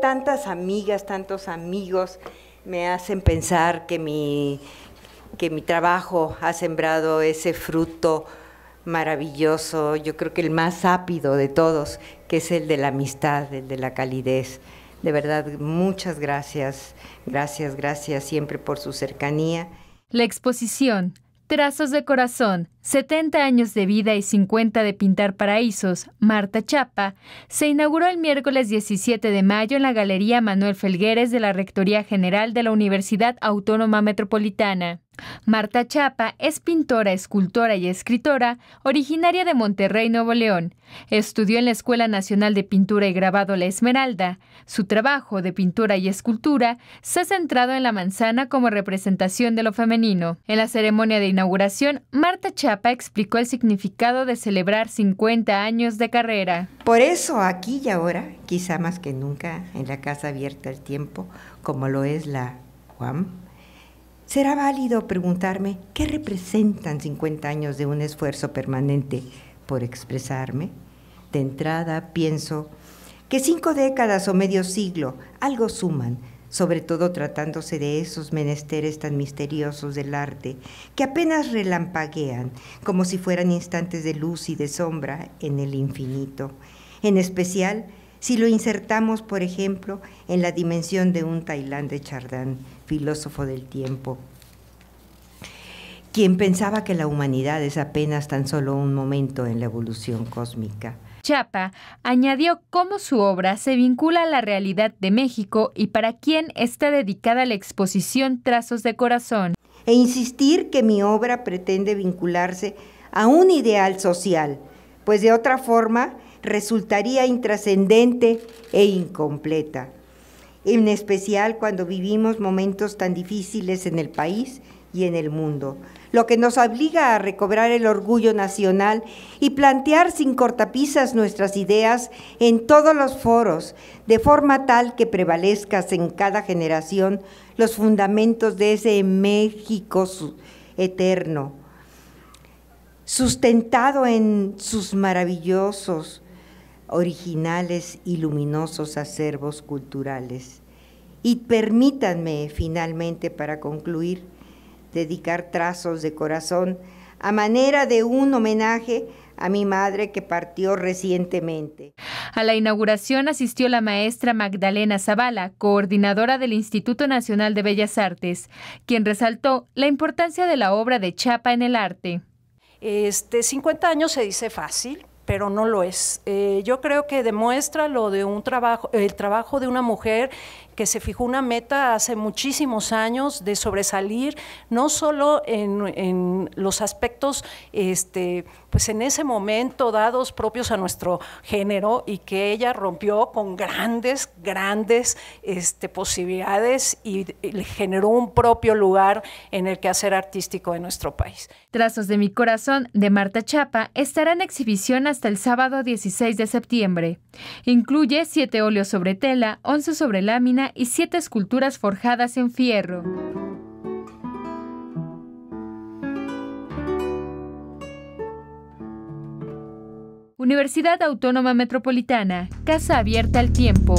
tantas amigas, tantos amigos me hacen pensar que mi, que mi trabajo ha sembrado ese fruto maravilloso, yo creo que el más ápido de todos, que es el de la amistad, el de la calidez. De verdad, muchas gracias, gracias, gracias siempre por su cercanía. La exposición Trazos de Corazón, 70 años de vida y 50 de pintar paraísos, Marta Chapa, se inauguró el miércoles 17 de mayo en la Galería Manuel Felgueres de la Rectoría General de la Universidad Autónoma Metropolitana. Marta Chapa es pintora, escultora y escritora originaria de Monterrey, Nuevo León. Estudió en la Escuela Nacional de Pintura y Grabado La Esmeralda. Su trabajo de pintura y escultura se ha centrado en la manzana como representación de lo femenino. En la ceremonia de inauguración, Marta Chapa explicó el significado de celebrar 50 años de carrera. Por eso aquí y ahora, quizá más que nunca, en la Casa Abierta al Tiempo, como lo es la Juan será válido preguntarme qué representan 50 años de un esfuerzo permanente por expresarme. De entrada pienso que cinco décadas o medio siglo algo suman, sobre todo tratándose de esos menesteres tan misteriosos del arte, que apenas relampaguean como si fueran instantes de luz y de sombra en el infinito. En especial, si lo insertamos, por ejemplo, en la dimensión de un Tailán de filósofo del tiempo, quien pensaba que la humanidad es apenas tan solo un momento en la evolución cósmica. Chapa añadió cómo su obra se vincula a la realidad de México y para quién está dedicada la exposición Trazos de Corazón. E insistir que mi obra pretende vincularse a un ideal social, pues de otra forma resultaría intrascendente e incompleta, en especial cuando vivimos momentos tan difíciles en el país y en el mundo, lo que nos obliga a recobrar el orgullo nacional y plantear sin cortapisas nuestras ideas en todos los foros, de forma tal que prevalezcas en cada generación los fundamentos de ese México eterno, sustentado en sus maravillosos originales y luminosos acervos culturales. Y permítanme finalmente, para concluir, dedicar trazos de corazón a manera de un homenaje a mi madre que partió recientemente. A la inauguración asistió la maestra Magdalena Zavala, coordinadora del Instituto Nacional de Bellas Artes, quien resaltó la importancia de la obra de Chapa en el arte. Este 50 años se dice fácil, pero no lo es. Eh, yo creo que demuestra lo de un trabajo, el trabajo de una mujer que se fijó una meta hace muchísimos años de sobresalir, no solo en, los aspectos, este, pues en ese momento dados propios a nuestro género y que ella rompió con grandes, grandes este, posibilidades y, generó un propio lugar en el quehacer artístico de nuestro país. Trazos de mi corazón de Marta Chapa estará en exhibición hasta el sábado 16 de septiembre. Incluye siete óleos sobre tela, 11 sobre lámina y siete esculturas forjadas en fierro. Universidad Autónoma Metropolitana, Casa Abierta al Tiempo.